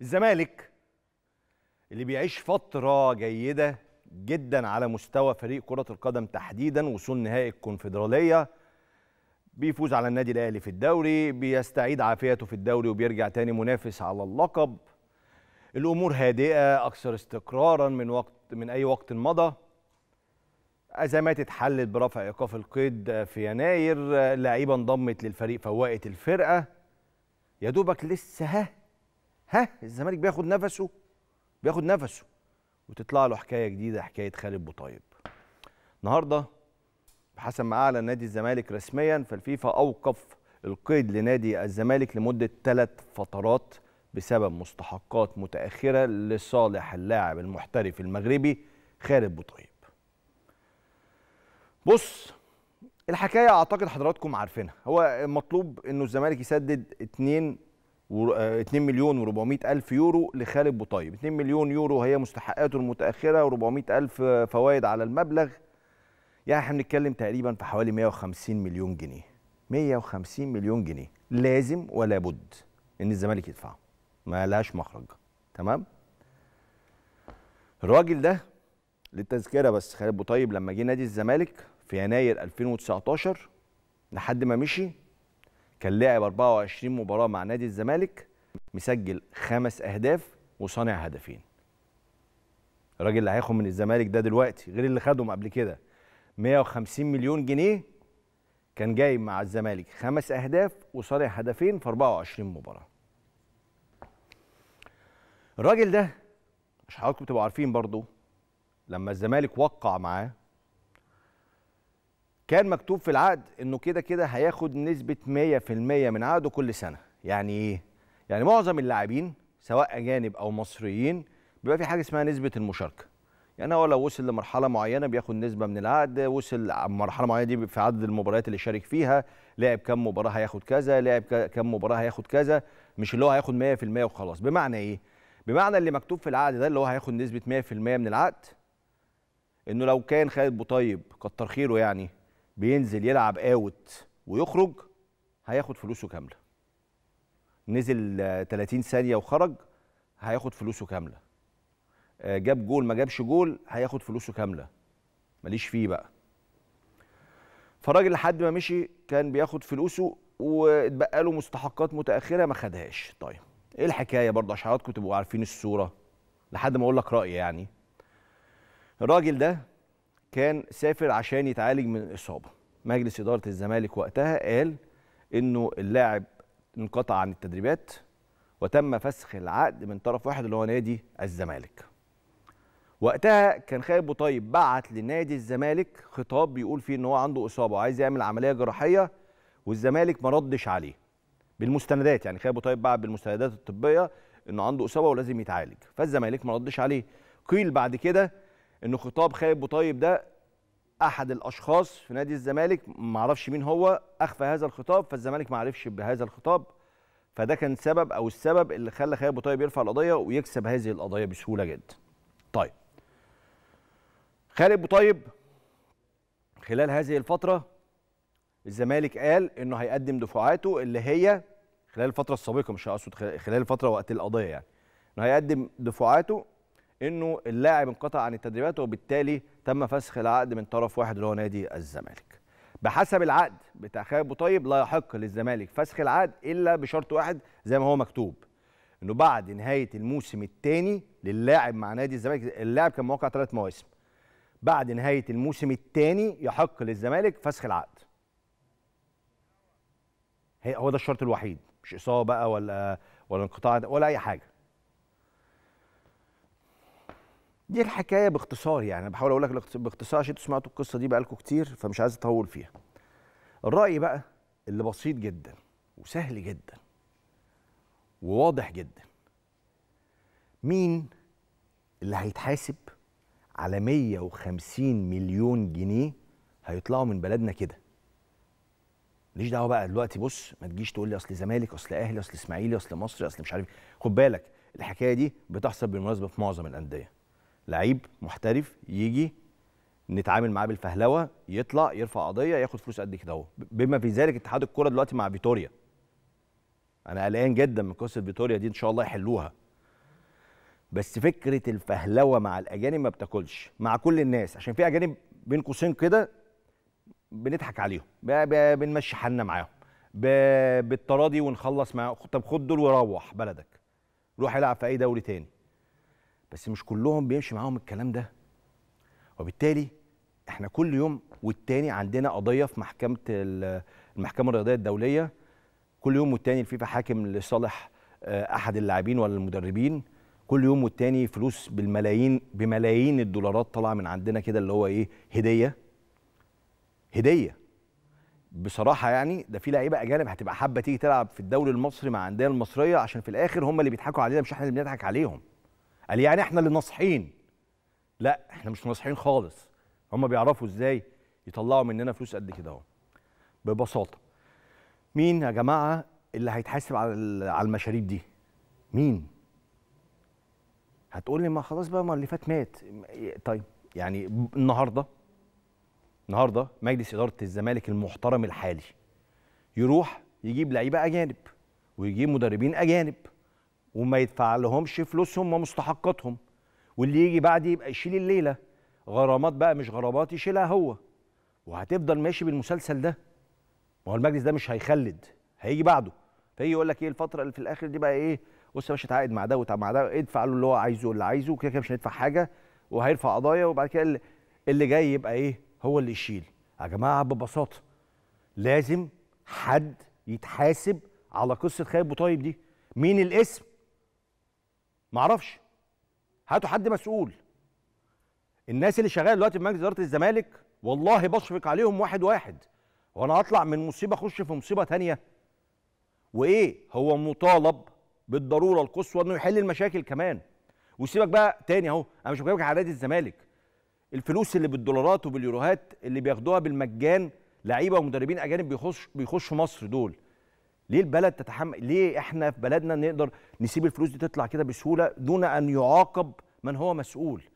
الزمالك اللي بيعيش فترة جيدة جدا على مستوى فريق كرة القدم تحديدا وصول نهائي الكونفدرالية بيفوز على النادي الأهلي في الدوري بيستعيد عافيته في الدوري وبيرجع تاني منافس على اللقب الأمور هادئة أكثر استقرارا من وقت من أي وقت مضى أزمات اتحلت برفع إيقاف القيد في يناير لعيبة انضمت للفريق فوقت الفرقة يا دوبك لسه ها ها الزمالك بياخد نفسه بياخد نفسه وتطلع له حكايه جديده حكايه خالد بوطيب النهارده بحسب ما اعلن نادي الزمالك رسميا فالفيفا اوقف القيد لنادي الزمالك لمده ثلاث فترات بسبب مستحقات متاخره لصالح اللاعب المحترف المغربي خالد بوطيب بص الحكايه اعتقد حضراتكم عارفينها هو مطلوب انه الزمالك يسدد 2 و 2 آه، مليون و400 الف يورو لخالد بوطيب 2 مليون يورو هي مستحقاته المتاخره و400 الف آه، فوائد على المبلغ يعني احنا بنتكلم تقريبا في حوالي 150 مليون جنيه 150 مليون جنيه لازم ولا بد ان الزمالك يدفعه ما لهاش مخرج تمام الراجل ده للتذكره بس خالد بوطيب لما جه نادي الزمالك في يناير 2019 لحد ما مشي كان لعب 24 مباراه مع نادي الزمالك مسجل خمس اهداف وصانع هدفين الراجل اللي هياخد من الزمالك ده دلوقتي غير اللي خدهم قبل كده 150 مليون جنيه كان جاي مع الزمالك خمس اهداف وصانع هدفين في 24 مباراه الراجل ده مش حضراتكم تبقوا عارفين برضه لما الزمالك وقع معاه كان مكتوب في العقد انه كده كده هياخد نسبه 100% من عقده كل سنه يعني ايه يعني معظم اللاعبين سواء اجانب او مصريين بيبقى في حاجه اسمها نسبه المشاركه يعني هو لو وصل لمرحله معينه بياخد نسبه من العقد وصل مرحله معينه دي في عدد المباريات اللي شارك فيها لعب كام مباراه هياخد كذا لعب كام مباراه هياخد كذا مش اللي هو هياخد 100% وخلاص بمعنى ايه بمعنى اللي مكتوب في العقد ده اللي هو هياخد نسبه 100% من العقد انه لو كان خالد بوطيب كتر خيره يعني بينزل يلعب اوت ويخرج هياخد فلوسه كامله نزل 30 ثانيه وخرج هياخد فلوسه كامله آه، جاب جول ما جابش جول هياخد فلوسه كامله ماليش فيه بقى فالراجل لحد ما مشي كان بياخد فلوسه واتبقى له مستحقات متاخره ما خدهاش طيب ايه الحكايه برضه عشان حضراتكم تبقوا عارفين الصوره لحد ما اقول لك رايي يعني الراجل ده كان سافر عشان يتعالج من الاصابه مجلس اداره الزمالك وقتها قال انه اللاعب انقطع عن التدريبات وتم فسخ العقد من طرف واحد اللي هو نادي الزمالك وقتها كان خالد بوطيب بعت لنادي الزمالك خطاب بيقول فيه ان هو عنده اصابه وعايز يعمل عمليه جراحيه والزمالك ما ردش عليه بالمستندات يعني خالد بوطيب بعت بالمستندات الطبيه انه عنده اصابه ولازم يتعالج فالزمالك ما ردش عليه قيل بعد كده ان خطاب خالد بوطيب ده احد الاشخاص في نادي الزمالك ما اعرفش مين هو اخفى هذا الخطاب فالزمالك ما عرفش بهذا الخطاب فده كان سبب او السبب اللي خلى خالد بوطيب يرفع القضيه ويكسب هذه القضيه بسهوله جدا طيب خالد بوطيب خلال هذه الفتره الزمالك قال انه هيقدم دفعاته اللي هي خلال الفتره السابقه مش هقصد خلال الفتره وقت القضيه يعني انه هيقدم دفعاته انه اللاعب انقطع عن التدريبات وبالتالي تم فسخ العقد من طرف واحد اللي هو نادي الزمالك. بحسب العقد بتاع خالد ابو طيب لا يحق للزمالك فسخ العقد الا بشرط واحد زي ما هو مكتوب انه بعد نهايه الموسم الثاني للاعب مع نادي الزمالك اللاعب كان موقع ثلاث مواسم. بعد نهايه الموسم الثاني يحق للزمالك فسخ العقد. هو ده الشرط الوحيد مش اصابه بقى ولا ولا انقطاع ولا اي حاجه. دي الحكايه باختصار يعني انا بحاول اقول لك باختصار عشان انتوا سمعتوا القصه دي بقالكم كتير فمش عايز اطول فيها. الراي بقى اللي بسيط جدا وسهل جدا وواضح جدا. مين اللي هيتحاسب على 150 مليون جنيه هيطلعوا من بلدنا كده؟ ماليش دعوه بقى دلوقتي بص ما تجيش تقول لي اصل زمالك اصل اهلي اصل اسماعيلي اصل مصري اصل مش عارف ايه، خد بالك الحكايه دي بتحصل بالمناسبه في معظم الانديه. لعيب محترف يجي نتعامل معاه بالفهلوه يطلع يرفع قضيه ياخد فلوس قد كده اهو بما في ذلك اتحاد الكوره دلوقتي مع فيتوريا انا قلقان جدا من قصه فيتوريا دي ان شاء الله يحلوها بس فكره الفهلوه مع الاجانب ما بتاكلش مع كل الناس عشان في اجانب بين قوسين كده بنضحك عليهم بنمشي حالنا معاهم بالتراضي ونخلص معاهم طب خد دول وروح بلدك روح العب في اي دوري تاني بس مش كلهم بيمشي معاهم الكلام ده وبالتالي احنا كل يوم والتاني عندنا قضيه في محكمه المحكمه الرياضيه الدوليه كل يوم والتاني الفيفا حاكم لصالح آه، احد اللاعبين ولا المدربين كل يوم والتاني فلوس بالملايين بملايين الدولارات طالعه من عندنا كده اللي هو ايه هديه هديه بصراحه يعني ده في لعيبه اجانب هتبقى حابه تيجي تلعب في الدوري المصري مع الانديه المصريه عشان في الاخر هم اللي بيضحكوا علينا مش احنا اللي بنضحك عليهم قال يعني احنا اللي ناصحين لا احنا مش ناصحين خالص هم بيعرفوا ازاي يطلعوا مننا فلوس قد كده اهو ببساطه مين يا جماعه اللي هيتحاسب على على المشاريب دي مين هتقول لي ما خلاص بقى ما اللي فات مات طيب يعني النهارده النهارده مجلس اداره الزمالك المحترم الحالي يروح يجيب لعيبه اجانب ويجيب مدربين اجانب وما يدفع لهمش فلوسهم ومستحقاتهم واللي يجي بعدي يبقى يشيل الليله غرامات بقى مش غرامات يشيلها هو وهتفضل ماشي بالمسلسل ده ما هو المجلس ده مش هيخلد هيجي بعده فيجي يقول لك ايه الفتره اللي في الاخر دي بقى ايه بص يا باشا اتعاقد مع ده وتعاقد مع ده ادفع له اللي هو عايزه اللي عايزه وكده كده مش هندفع حاجه وهيرفع قضايا وبعد كده اللي جاي يبقى ايه هو اللي يشيل يا جماعه ببساطه لازم حد يتحاسب على قصه خالد بوطيب دي مين الاسم معرفش هاتوا حد مسؤول الناس اللي شغاله دلوقتي في مجلس اداره الزمالك والله بشفق عليهم واحد واحد وانا اطلع من مصيبه اخش في مصيبه تانية وايه هو مطالب بالضروره القصوى انه يحل المشاكل كمان وسيبك بقى تاني اهو انا مش بكلمك على نادي الزمالك الفلوس اللي بالدولارات وباليوروهات اللي بياخدوها بالمجان لعيبه ومدربين اجانب بيخش بيخشوا مصر دول ليه البلد تتحمل ليه احنا في بلدنا نقدر نسيب الفلوس دي تطلع كده بسهوله دون ان يعاقب من هو مسؤول